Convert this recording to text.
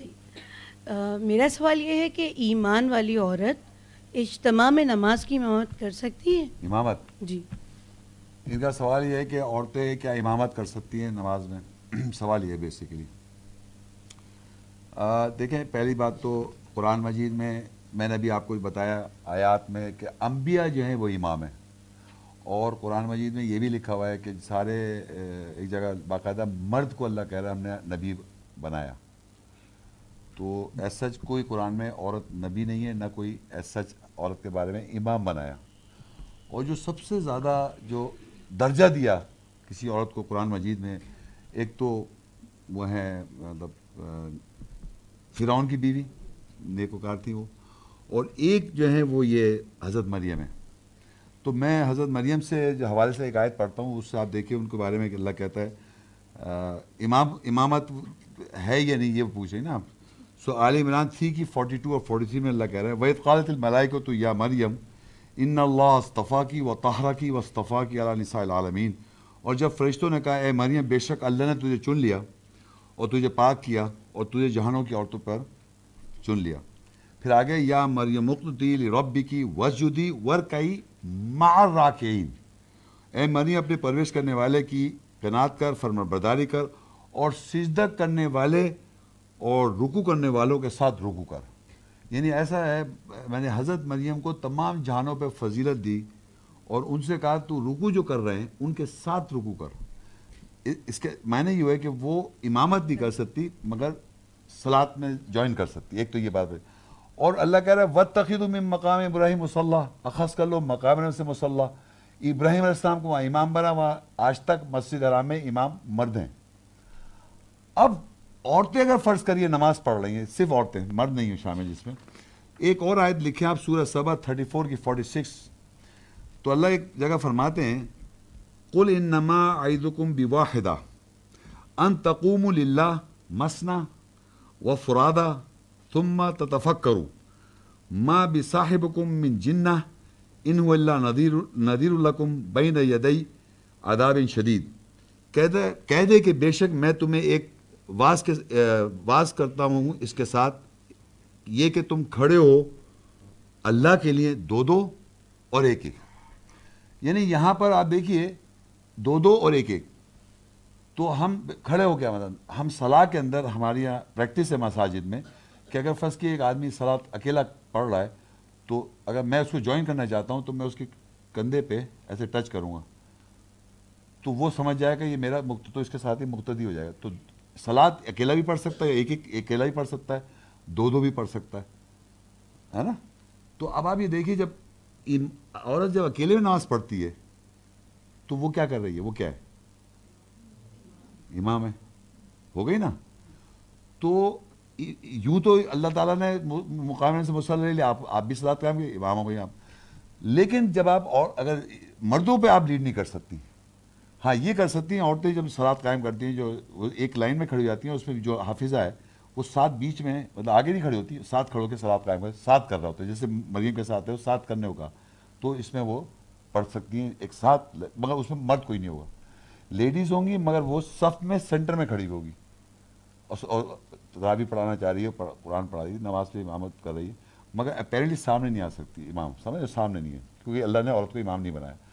आ, मेरा सवाल ये है कि ईमान वाली औरत इजतमा में नमाज की इमामत कर सकती है इमामत जी इनका सवाल ये है कि औरतें क्या इमामत कर सकती हैं नमाज में सवाल ये बेसिकली देखें पहली बात तो कुरान मजीद में मैंने अभी आपको बताया आयात में कि अम्बिया जो हैं वो इमाम हैं और कुरान मजीद में ये भी लिखा हुआ है कि सारे एक जगह बाकायदा मर्द को अल्लाह कह रहा है हमने नबी बनाया तो एस सच कोई कुरान में औरत नबी नहीं है ना कोई एस सच औरत के बारे में इमाम बनाया और जो सबसे ज़्यादा जो दर्जा दिया किसी औरत को कुरान मजीद में एक तो वह है मतलब फ़िरौन की बीवी नेकोकार थी वो और एक जो है वो ये हज़रत मरियम है तो मैं हज़रत मरियम से जो हवाले से एक आयत पढ़ता हूँ उससे आप देखिए उनके बारे में अल्लाह कहता है आ, इमाम इमामत है या नहीं ये पूछे ना आप सो आल इमरान थ्री की फोर्टी टू और फोर्टी थ्री में अल्लाह कह रहे हैं वैद कालतमलाय को तो या मरियम इन अस्तफ़ा की व तहरा की वस्तफ़ा की अलासालमीन और जब फरिश्तों ने कहा ए मरियम बेशक अल्लाह ने तुझे चुन लिया और तुझे पाक किया और तुझे जहानों की औरतों पर चुन लिया फिर आगे या मरियम मुख्तिल रबी की वजुदी वर कई मार राकेन ए मरियम अपने परवेश करने वाले की तैनात कर बरदारी कर और सिजदा करने वाले और रुकू करने वालों के साथ रुकू कर यानी ऐसा है मैंने हज़रत मरियम को तमाम जहानों पर फजीलत दी और उनसे कहा तू रुकू जो कर रहे हैं उनके साथ रुकू कर इसके मायने ये हुए कि वो इमामत नहीं कर सकती मगर सलात में ज्वाइन कर सकती एक तो ये बात है और अल्लाह कह रहा है वत तखिद मकाम इब्राहिम मसल्ला अखस कर लो मकाम से मसल्ला इब्राहिम इस्लाम को वहाँ इमाम बना वहाँ आज तक मस्जिद हराम में इमाम मर्द हैं अब औरतें अगर फ़र्ज़ करिए नमाज पढ़ रही हैं सिर्फ औरतें मर्द नहीं हैं शामिल इसमें एक और आयत लिखे आप सूरज सबा थर्टी फोर की फोर्टी सिक्स तो अल्लाह एक जगह फरमाते हैं कुल इन नमा आयुकुम बिवाहिदा अन तकूम मसना व फुरादा तुम ततफ़क करूँ माँ बिसाहिबकुम मिन जिन्ना इन नदीर नदीरकुम बैन यदई अदाबिन शदीद कह दे कह दे कि बेशक मैं तुम्हें एक वास के वास करता हूँ इसके साथ ये कि तुम खड़े हो अल्लाह के लिए दो दो और एक एक यानी यहाँ पर आप देखिए दो दो और एक एक तो हम खड़े हो क्या मतलब हम सलाह के अंदर हमारे यहाँ प्रैक्टिस है मसाजिद में कि अगर फर्स्ट की एक आदमी सलाह अकेला पढ़ रहा है तो अगर मैं उसको ज्वाइन करना चाहता हूँ तो मैं उसके कंधे पे ऐसे टच करूँगा तो वो समझ जाएगा ये मेरा मुक्त तो इसके साथ ही मुक्तदी हो जाएगा तो सलाद अकेला भी पढ़ सकता है एक एक अकेला भी पढ़ सकता है दो दो भी पढ़ सकता है है ना तो अब आप ये देखिए जब इन औरत जब अकेले में नमाज पढ़ती है तो वो क्या कर रही है वो क्या है इमाम है हो गई ना तो यूं तो अल्लाह ताला ने मुकाम से मुसल ले लिया आप आप भी सलाद कायम किए इमाम हो गई आप लेकिन जब आप और अगर मर्दों पे आप लीड नहीं कर सकती हाँ ये कर सकती हैं औरतें जब सरात कायम करती हैं जो एक लाइन में खड़ी हो जाती हैं उसमें जो हाफिज़ा है वो साथ बीच में मतलब आगे नहीं खड़ी होती साथ खड़ो के सरात कायम कर साथ कर रहा होता है जैसे मरीम के साथ है वो साथ करने होगा तो इसमें वो पढ़ सकती हैं एक साथ मगर उसमें मर्द कोई नहीं होगा लेडीज़ होंगी मगर वो सफ में सेंटर में खड़ी होगी और तरावी पढ़ाना चाह रही है कुरान पढ़ा रही है नमाज पर इमामत कर रही है मगर अपेरेंटली सामने नहीं आ सकती इमाम समझ सामने नहीं है क्योंकि अल्लाह ने औरत को इमाम नहीं बनाया